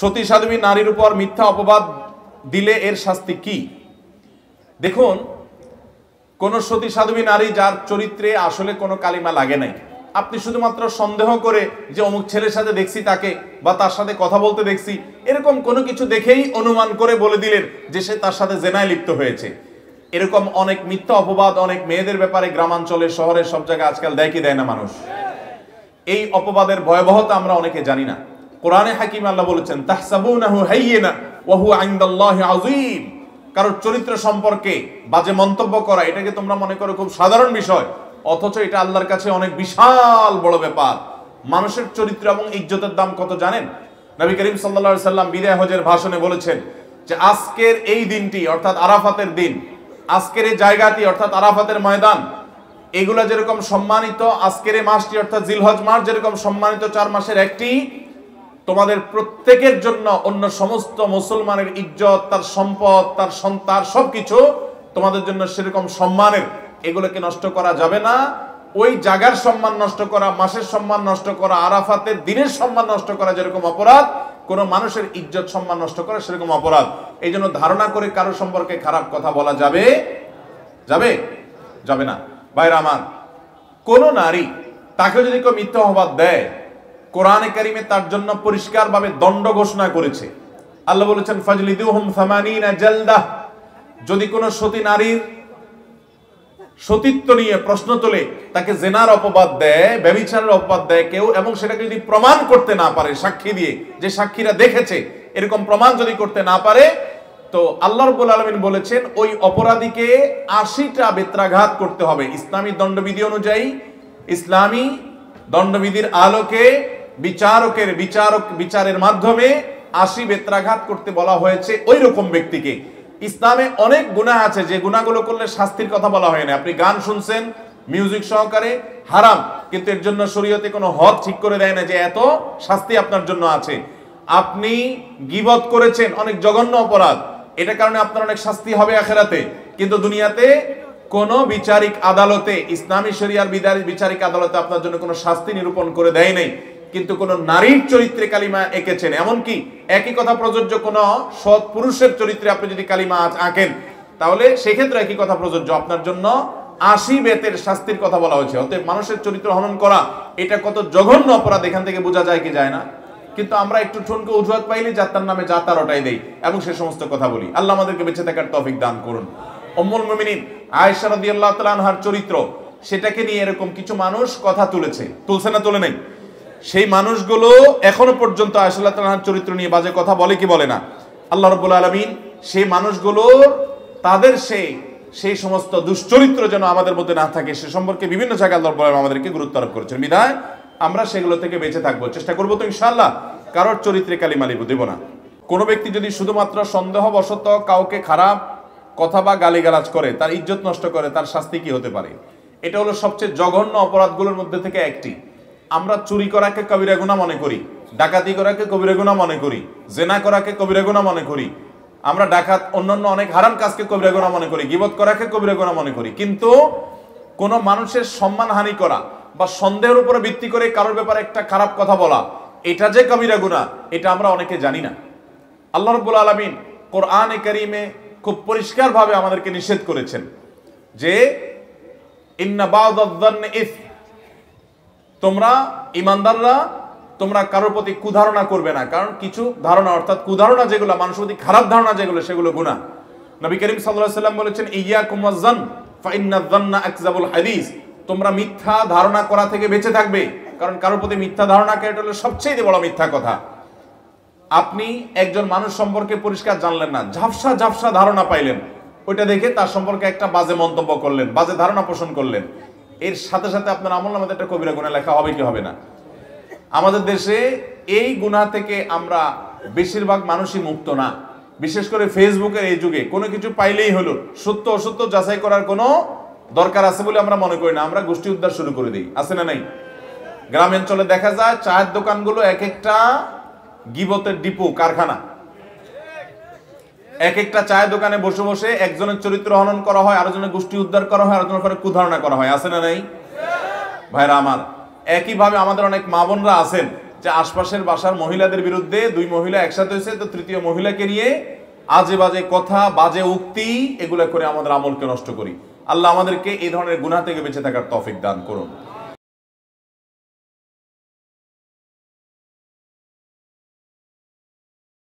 সতী সাধবী নারীর উপর মিথ্যা অপবাদ দিলে এর শাস্তি কি দেখুন কোন সতী সাধবী নারী যার চরিত্রে আসলে কোনো কালিমা লাগে নাই আপনি শুধুমাত্র সন্দেহ করে যে অমুক ছেলের সাথে দেখছি তাকে বা তার সাথে কথা বলতে দেখছি এরকম কোনো কিছু দেখেই অনুমান করে বলে দিলেন যে সে তার সাথে জেনায় লিপ্ত হয়েছে এরকম অনেক মিথ্যা অপবাদ অনেক মেয়েদের ব্যাপারে গ্রামাঞ্চলে শহরে সব জায়গায় আজকাল দেয় কি দেয় না মানুষ এই অপবাদের ভয়াবহতা আমরা অনেকে জানি না কোরআনে হাকিম আল্লাহ বলেছেন তাহসাবুনাহু হাইয়িনা ওয়া হুয়া ইনদাল্লাহি আযীম কারোর চরিত্র সম্পর্কে বাজে মন্তব্য করা এটাকে তোমরা মনে করো খুব সাধারণ বিষয় অথচ এটা আল্লাহর কাছে অনেক বিশাল বড় ব্যাপার মানুষের চরিত্র এবং ইজ্জতের দাম কত জানেন নবী করিম সাল্লা সাল্লাম বিদায় হজের ভাষণে বলেছেন যে আজকের এই দিনটি অর্থাৎ আরাফাতের দিন আজকের এই জায়গাটি অর্থাৎ আরাফাতের ময়দান এগুলা যেরকম সম্মানিত আজকের এই মাসটি অর্থাৎ জিলহজ মাস যেরকম সম্মানিত চার মাসের একটি তোমাদের প্রত্যেকের জন্য অন্য সমস্ত মুসলমানের ইজ্জত তার সম্পদ তার সন্তান সবকিছু তোমাদের জন্য সেরকম সম্মানের এগুলোকে নষ্ট করা যাবে না ওই জাগার সম্মান নষ্ট করা মাসের সম্মান নষ্ট করা আরাফাতের দিনের সম্মান নষ্ট করা যেরকম অপরাধ কোনো মানুষের ইজ্জত সম্মান নষ্ট করা সেরকম অপরাধ এই জন্য ধারণা করে কারো সম্পর্কে খারাপ কথা বলা যাবে যাবে যাবে না বাইরে আমার কোনো নারী তাকে যদি কেউ মিথ্যা হবার দেয় কোরআনে কারিমে তার জন্য পরিষ্কারভাবে দণ্ড ঘোষণা করেছে আল্লাহ বলেছেন ফাজলিদুহুম সামানিনা জালদা যদি কোনো সতী নারীর সতীত্ব নিয়ে প্রশ্ন তোলে তাকে জেনার অপবাদ দেয় ব্যবিচারের অপবাদ দেয় কেউ এবং সেটাকে যদি প্রমাণ করতে না পারে সাক্ষী দিয়ে যে সাক্ষীরা দেখেছে এরকম প্রমাণ যদি করতে না পারে তো আল্লাহ রব্বুল আলমিন বলেছেন ওই অপরাধীকে আশিটা বেত্রাঘাত করতে হবে ইসলামী দণ্ডবিধি অনুযায়ী ইসলামী দণ্ডবিধির আলোকে বিচারকের বিচারক বিচারের মাধ্যমে আশি বেত্রাঘাত করতে বলা হয়েছে ওই রকম ব্যক্তিকে ইসলামে অনেক গুণা আছে যে গুণাগুলো করলে শাস্তির কথা বলা হয় না আপনি গান শুনছেন মিউজিক সহকারে হারাম কিন্তু এর জন্য শরীয়তে কোনো হদ ঠিক করে দেয় না যে এত শাস্তি আপনার জন্য আছে আপনি গিবত করেছেন অনেক জঘন্য অপরাধ এটা কারণে আপনার অনেক শাস্তি হবে আখেরাতে কিন্তু দুনিয়াতে কোনো বিচারিক আদালতে ইসলামী শরিয়ার বিচারিক আদালতে আপনার জন্য কোনো শাস্তি নিরূপণ করে দেয় নাই কিন্তু কোন নারীর চরিত্রে কালিমা এঁকেছেন এমনকি একই কথা প্রযোজ্য কোন সৎ পুরুষের চরিত্রে আপনি যদি কালিমা আজ আঁকেন তাহলে সেক্ষেত্রে একই কথা প্রযোজ্য আপনার জন্য আশি বেতের শাস্তির কথা বলা হয়েছে অতএব মানুষের চরিত্র হনন করা এটা কত জঘন্য অপরাধ এখান থেকে বোঝা যায় কি যায় না কিন্তু আমরা একটু ঠুনকে অজুহাত পাইলে যাত্রার নামে যাতার ওটাই দেই এবং সে সমস্ত কথা বলি আল্লাহ আমাদেরকে বেঁচে থাকার তফিক দান করুন অম্মুল মুমিনিন আয়েশা রাদিয়াল্লাহু তাআলা আনহার চরিত্র সেটাকে নিয়ে এরকম কিছু মানুষ কথা তুলেছে তুলছে না তুলে নেই সেই মানুষগুলো এখনো পর্যন্ত আয়সাল্লাহ তালাহার চরিত্র নিয়ে বাজে কথা বলে কি বলে না আল্লাহ রবুল আলমিন সেই মানুষগুলোর তাদের সেই সেই সমস্ত দুশ্চরিত্র যেন আমাদের মধ্যে না থাকে সে সম্পর্কে বিভিন্ন জায়গায় আল্লাহ রবুল আমাদেরকে গুরুত্ব আরোপ করেছেন বিধায় আমরা সেগুলো থেকে বেঁচে থাকবো চেষ্টা করবো তো ইনশাল্লাহ কারোর চরিত্রে কালিমালিবু দেব না কোনো ব্যক্তি যদি শুধুমাত্র সন্দেহবশত কাউকে খারাপ কথা বা গালিগালাজ করে তার ইজ্জত নষ্ট করে তার শাস্তি কি হতে পারে এটা হলো সবচেয়ে জঘন্য অপরাধগুলোর মধ্যে থেকে একটি আমরা চুরি করাকে কবিরা গুণা মনে করি ডাকাতি করাকে কবিরা গুণা মনে করি জেনা করাকে কবিরা গুণা মনে করি আমরা ডাকাত অন্যান্য অনেক হারাম কাজকে কবিরা গুণা মনে করি গিবত করাকে কবিরা গুণা মনে করি কিন্তু কোনো মানুষের সম্মানহানি করা বা সন্দেহের উপরে ভিত্তি করে কারোর ব্যাপারে একটা খারাপ কথা বলা এটা যে কবিরা গুণা এটা আমরা অনেকে জানি না আল্লাহ রব্বুল আলমিন কোরআনে করিমে খুব পরিষ্কারভাবে আমাদেরকে নিষেধ করেছেন যে ইন্না বাউদ্দান ইফ তোমরা ইমানদাররা তোমরা কারোর প্রতি কুধারণা করবে না কারণ কিছু ধারণা অর্থাৎ কুধারণা যেগুলো মানুষের প্রতি খারাপ ধারণা যেগুলো সেগুলো গুণা নবী করিম সাল্লাম বলেছেন ইয়া কুমাজান তোমরা মিথ্যা ধারণা করা থেকে বেঁচে থাকবে কারণ কারোর প্রতি মিথ্যা ধারণা এটা হলো সবচেয়ে বড় মিথ্যা কথা আপনি একজন মানুষ সম্পর্কে পরিষ্কার জানলেন না ঝাপসা ঝাপসা ধারণা পাইলেন ওইটা দেখে তার সম্পর্কে একটা বাজে মন্তব্য করলেন বাজে ধারণা পোষণ করলেন এর সাথে সাথে আপনার আমল আমাদের একটা কবিরা গুণা লেখা হবে কি হবে না আমাদের দেশে এই গুণা থেকে আমরা বেশিরভাগ মানুষই মুক্ত না বিশেষ করে ফেসবুকের এই যুগে কোনো কিছু পাইলেই হলো সত্য অসত্য যাচাই করার কোনো দরকার আছে বলে আমরা মনে করি না আমরা গোষ্ঠী উদ্ধার শুরু করে দিই আছে না নাই গ্রামাঞ্চলে দেখা যায় চায়ের দোকানগুলো এক একটা গিবতের ডিপো কারখানা এক একটা চায়ের দোকানে বসে বসে একজনের চরিত্র হনন করা হয় আরেকজনের গোষ্ঠী উদ্ধার করা হয় আরেকজনের করে কুধারণা করা হয় আছে না নাই ভাইরা আমার একইভাবে আমাদের অনেক মা বোনরা আছেন যে আশপাশের বাসার মহিলাদের বিরুদ্ধে দুই মহিলা একসাথে হয়েছে তো তৃতীয় মহিলাকে নিয়ে আজে বাজে কথা বাজে উক্তি এগুলো করে আমাদের আমলকে নষ্ট করি আল্লাহ আমাদেরকে এই ধরনের গুণা থেকে বেঁচে থাকার তফিক দান করুন